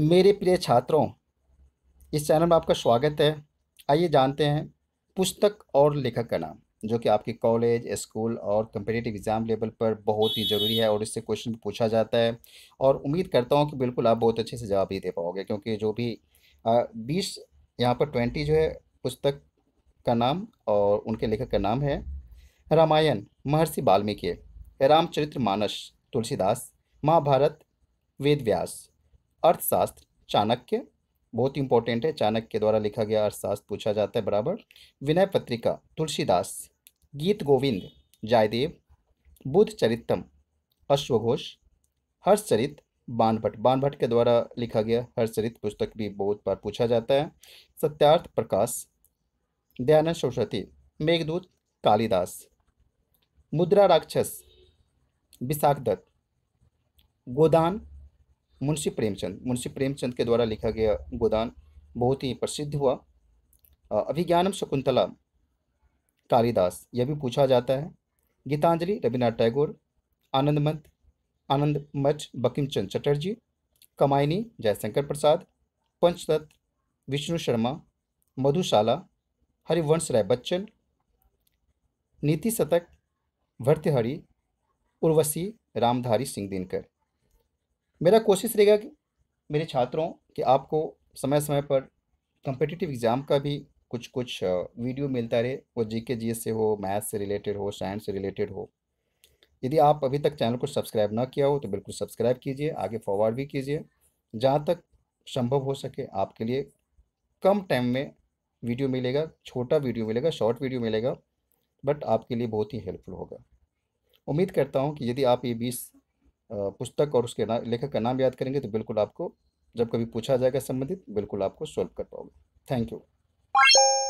मेरे प्रिय छात्रों इस चैनल में आपका स्वागत है आइए जानते हैं पुस्तक और लेखक का नाम जो कि आपके कॉलेज स्कूल और कम्पिटेटिव एग्ज़ाम लेवल पर बहुत ही ज़रूरी है और इससे क्वेश्चन पूछा जाता है और उम्मीद करता हूँ कि बिल्कुल आप बहुत अच्छे से जवाब ही दे पाओगे क्योंकि जो भी बीस यहाँ पर ट्वेंटी जो है पुस्तक का नाम और उनके लेखक का नाम है रामायण महर्षि वाल्मीकि रामचरित्र मानस तुलसीदास महाभारत वेद व्यास अर्थशास्त्र चाणक्य बहुत इंपॉर्टेंट है चाणक्य के द्वारा लिखा गया अर्थशास्त्र पूछा जाता है बराबर विनय पत्रिका तुलसीदास गीत गोविंद जयदेव बुद्ध चरितम अश्वघोष हर्षचरित बानभट्ट बानभट्ट के द्वारा लिखा गया हर्षचरित पुस्तक भी बहुत बार पूछा जाता है सत्यार्थ प्रकाश दयानंद सरस्वती मेघदूत कालिदास मुद्रा राक्षस विशाख दत्त गोदान मुंशी प्रेमचंद मुंशी प्रेमचंद के द्वारा लिखा गया गोदान बहुत ही प्रसिद्ध हुआ अभिज्ञानम शकुंतला कालिदास यह भी पूछा जाता है गीतांजलि रविनाथ टैगोर आनंदमत आनंद मच बकिम चटर्जी कमायनी जयशंकर प्रसाद पंचतत्व विष्णु शर्मा मधुशाला हरिवंश राय बच्चन नीति शतक भर्तहरी उर्वशी रामधारी सिंह दिनकर मेरा कोशिश रहेगा कि मेरे छात्रों कि आपको समय समय पर कंपिटिटिव एग्ज़ाम का भी कुछ कुछ वीडियो मिलता रहे वो जी के जी एस से हो मैथ से रिलेटेड हो साइंस से रिलेटेड हो यदि आप अभी तक चैनल को सब्सक्राइब ना किया हो तो बिल्कुल सब्सक्राइब कीजिए आगे फॉरवर्ड भी कीजिए जहाँ तक संभव हो सके आपके लिए कम टाइम में वीडियो मिलेगा छोटा वीडियो मिलेगा शॉर्ट वीडियो मिलेगा बट आपके लिए बहुत ही हेल्पफुल होगा उम्मीद करता हूँ कि यदि आप ये बीस पुस्तक और उसके लेखक का नाम याद करेंगे तो बिल्कुल आपको जब कभी पूछा जाएगा संबंधित बिल्कुल आपको सॉल्व कर पाओगे थैंक यू